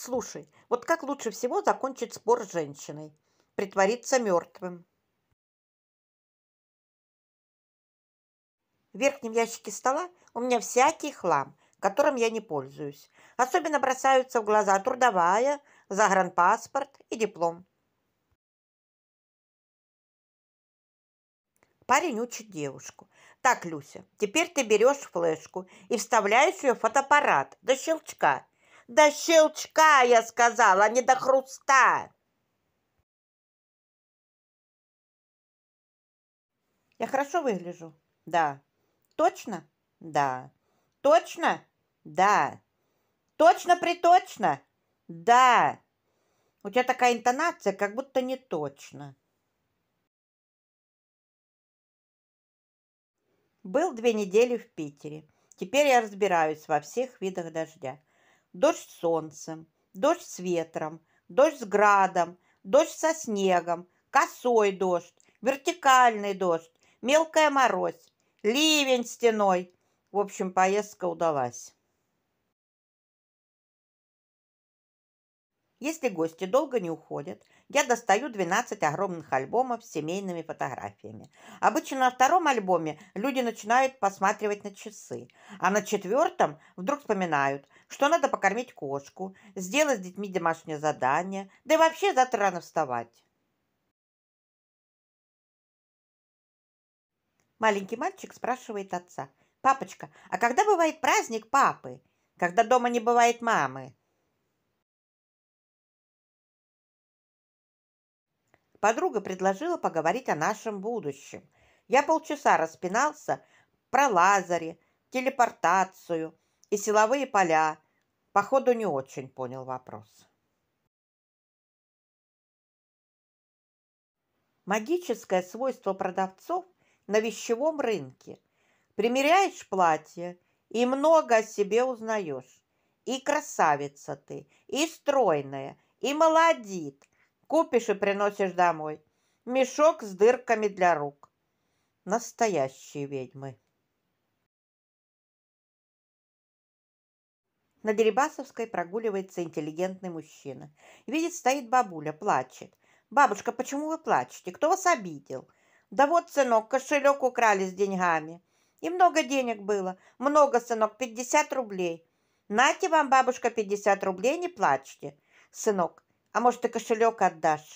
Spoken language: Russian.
Слушай, вот как лучше всего закончить спор с женщиной? Притвориться мертвым. В верхнем ящике стола у меня всякий хлам, которым я не пользуюсь. Особенно бросаются в глаза трудовая, загранпаспорт и диплом. Парень учит девушку. Так, Люся, теперь ты берешь флешку и вставляешь ее в фотоаппарат до щелчка до щелчка, я сказала, а не до хруста. Я хорошо выгляжу? Да. Точно? Да. Точно? Да. Точно-приточно? Да. У тебя такая интонация, как будто не точно. Был две недели в Питере. Теперь я разбираюсь во всех видах дождя дождь с солнцем, дождь с ветром, дождь с градом, дождь со снегом, косой дождь, вертикальный дождь, мелкая морозь, ливень стеной. В общем, поездка удалась. Если гости долго не уходят, я достаю 12 огромных альбомов с семейными фотографиями. Обычно на втором альбоме люди начинают посматривать на часы, а на четвертом вдруг вспоминают, что надо покормить кошку, сделать с детьми домашнее задание, да и вообще завтра рано вставать. Маленький мальчик спрашивает отца. «Папочка, а когда бывает праздник папы? Когда дома не бывает мамы?» Подруга предложила поговорить о нашем будущем. Я полчаса распинался про лазари, телепортацию и силовые поля. Походу, не очень понял вопрос. Магическое свойство продавцов на вещевом рынке. Примеряешь платье и много о себе узнаешь. И красавица ты, и стройная, и молодит, Купишь и приносишь домой. Мешок с дырками для рук. Настоящие ведьмы. На Дерибасовской прогуливается интеллигентный мужчина. Видит, стоит бабуля, плачет. «Бабушка, почему вы плачете? Кто вас обидел?» «Да вот, сынок, кошелек украли с деньгами. И много денег было. Много, сынок, 50 рублей. Нате вам, бабушка, 50 рублей, не плачьте. Сынок, а может ты кошелек отдашь